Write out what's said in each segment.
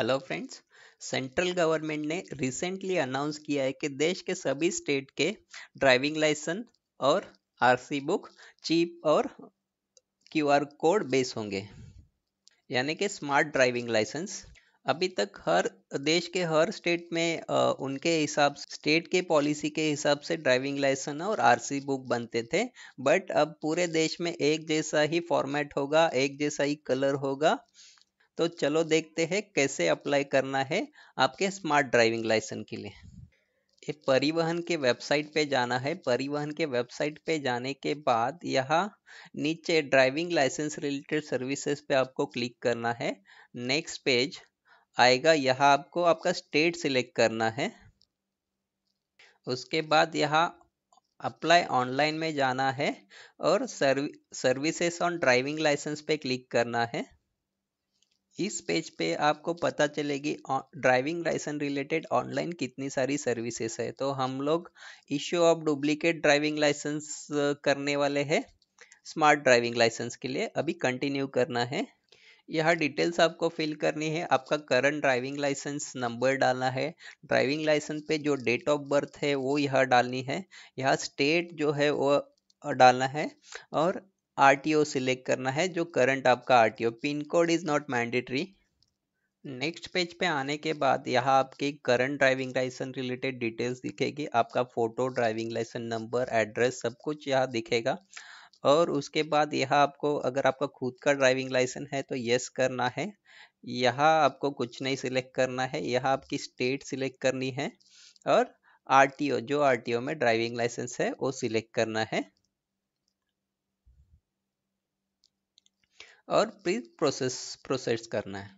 hello friends central government ने recently announce किया है कि देश के सभी स्टेट के ड्राइविंग लाइसेंस और आरसी बुक चीप और क्यूआर कोड बेस होंगे यानी कि स्मार्ट ड्राइविंग लाइसेंस अभी तक हर देश के हर स्टेट में आ, उनके हिसाब स्टेट के पॉलिसी के हिसाब से ड्राइविंग लाइसेंस और आरसी बुक बनते थे बट अब पूरे देश में एक जैसा ही फॉर्मेट होगा एक जैसा ही कलर होगा तो चलो देखते हैं कैसे अप्लाई करना है आपके स्मार्ट ड्राइविंग लाइसेंस के लिए ये परिवहन के वेबसाइट पे जाना है परिवहन के वेबसाइट पे जाने के बाद यहाँ नीचे ड्राइविंग लाइसेंस रिलेटेड सर्विसेज पे आपको क्लिक करना है नेक्स्ट पेज आएगा यहाँ आपको आपका स्टेट सिलेक्ट करना है उसके बाद यहाँ अप्लाई ऑनलाइन में जाना है और सर्विसेस ऑन ड्राइविंग लाइसेंस पे क्लिक करना है इस पेज पे आपको पता चलेगी ड्राइविंग लाइसेंस रिलेटेड ऑनलाइन कितनी सारी सर्विसेज है तो हम लोग issue of duplicate driving licence करने वाले हैं स्मार्ट ड्राइविंग लाइसेंस के लिए अभी कंटिन्यू करना है यह डिटेल्स आपको फिल करनी है आपका करंट ड्राइविंग लाइसेंस नंबर डालना है ड्राइविंग लाइसेंस पे जो डेट ऑफ बर्थ है वो यह डालनी है यह स्टेट जो है वो डालना है और ओ सिलेक्ट करना है जो करंट आपका ओ pin code is not mandatory next page पे आने के बाद यहाँ आपके current driving licence related details दिखेगी आपका photo driving licence number address सब कुछ यहाँ दिखेगा और उसके बाद यह आपको अगर आपका खुद का ड्राइविंग लाइसेंस है तो यस करना है यहाँ आपको कुछ नहीं सिलेक्ट करना है यह आपकी स्टेट सिलेक्ट करनी है और ओ जो ओ में ड्राइविंग लाइसेंस है वो सिलेक्ट करना है और प्री प्रोसेस प्रोसेस करना है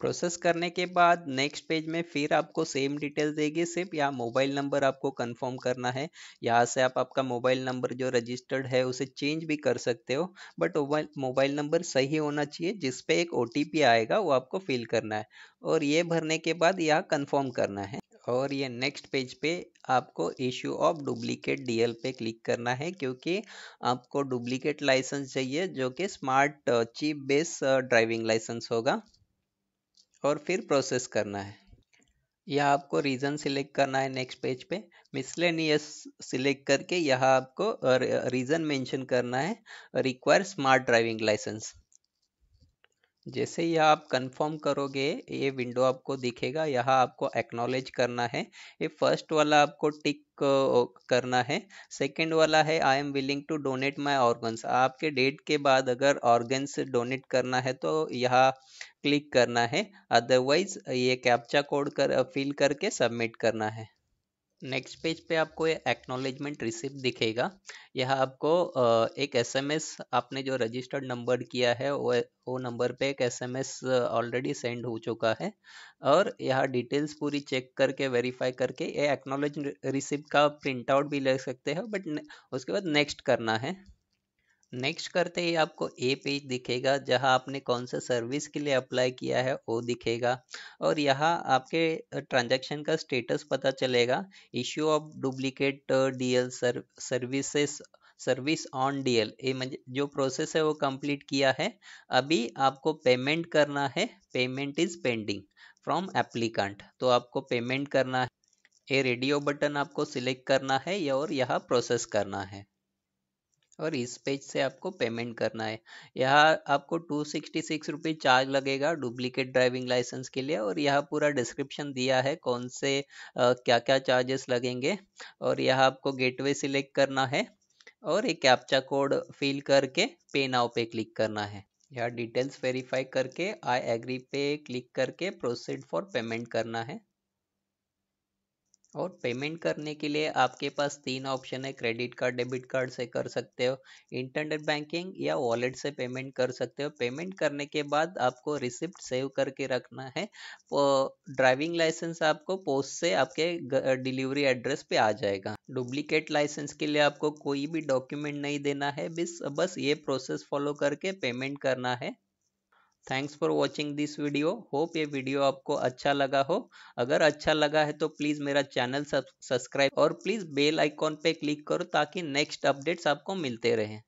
प्रोसेस करने के बाद नेक्स्ट पेज में फिर आपको सेम डिटेल देगी सिर्फ या मोबाइल नंबर आपको कंफर्म करना है यहाँ से आप आपका मोबाइल नंबर जो रजिस्टर्ड है उसे चेंज भी कर सकते हो बट मोबाइल नंबर सही होना चाहिए जिस पे एक ओ आएगा वो आपको फिल करना है और ये भरने के बाद यहाँ कंफर्म करना है और ये नेक्स्ट पेज पे आपको इश्यू ऑफ डुप्लीकेट डीएल पे क्लिक करना है क्योंकि आपको डुप्लीकेट लाइसेंस चाहिए जो कि smart chip base driving licence होगा और फिर प्रोसेस करना है यह आपको रीज़न सिलेक्ट करना है नेक्स्ट पेज पे मिसलेनियस सिलेक्ट करके यह आपको रीज़न uh, मेंशन करना है रिक्वायर स्मार्ट ड्राइविंग लाइसेंस जैसे ही आप कंफर्म करोगे ये विंडो आपको दिखेगा यहाँ आपको एक्नॉलेज करना है ये फर्स्ट वाला आपको टिक करना है सेकंड वाला है I am willing to donate my organs आपके डेट के बाद अगर ऑर्गन्स डोनेट करना है तो यहाँ क्लिक करना है अदरवाइज ये कैप्चा कोड कर फिल करके सबमिट करना है नेक्स्ट पेज पे आपको ये एक्नोलेजमेंट रिसिप्ट दिखेगा यह आपको एक एसएमएस आपने जो रजिस्टर्ड नंबर किया है वो वो नंबर पे एक एसएमएस ऑलरेडी सेंड हो चुका है और यह डिटेल्स पूरी चेक करके वेरीफाई करके ये एक्नोलेज रिसिप्ट का प्रिंट आउट भी ले सकते हो बट उसके बाद नेक्स्ट करना है नेक्स्ट करते ही आपको ए पेज दिखेगा जहां आपने कौन सा सर्विस के लिए अप्लाई किया है वो दिखेगा और यहां आपके ट्रांजैक्शन का स्टेटस पता चलेगा issue of duplicate DL services service on DL ये जो प्रोसेस है वो कंप्लीट किया है अभी आपको पेमेंट करना है payment is pending from applicant तो आपको पेमेंट करना है ये रेडियो बटन आपको सिलेक्ट करना है और यह प्रोसेस करना है और इस पेज से आपको पेमेंट करना है यहाँ आपको two sixty six rupees charge लगेगा डुप्लीकेट ड्राइविंग लाइसेंस के लिए और यहाँ पूरा डिस्क्रिप्शन दिया है कौन से आ, क्या क्या चार्जेस लगेंगे और यहाँ आपको गेटवे सिलेक्ट करना है और एक कैप्चा कोड फिल करके पे नाव पे क्लिक करना है यहाँ डिटेल्स वेरीफाई करके आई एग्री पे क्लिक करके प्रोसीड फॉर पेमेंट करना है और पेमेंट करने के लिए आपके पास तीन ऑप्शन है क्रेडिट कार्ड डेबिट कार्ड से कर सकते हो इंटरनेट बैंकिंग या वॉलेट से पेमेंट कर सकते हो पेमेंट करने के बाद आपको रिसिप्ट सेव करके रखना है ड्राइविंग लाइसेंस आपको पोस्ट से आपके डिलीवरी एड्रेस पे आ जाएगा डुप्लीकेट लाइसेंस के लिए आपको कोई भी डॉक्यूमेंट नहीं देना है बस बस ये प्रोसेस फॉलो करके पेमेंट करना है thanks for watching this video hope ये वीडियो आपको अच्छा लगा हो अगर अच्छा लगा है तो प्लीज़ मेरा चैनल सब्सक्राइब और प्लीज़ बेल आइकॉन पे क्लिक करो ताकि नेक्स्ट अपडेट्स आपको मिलते रहें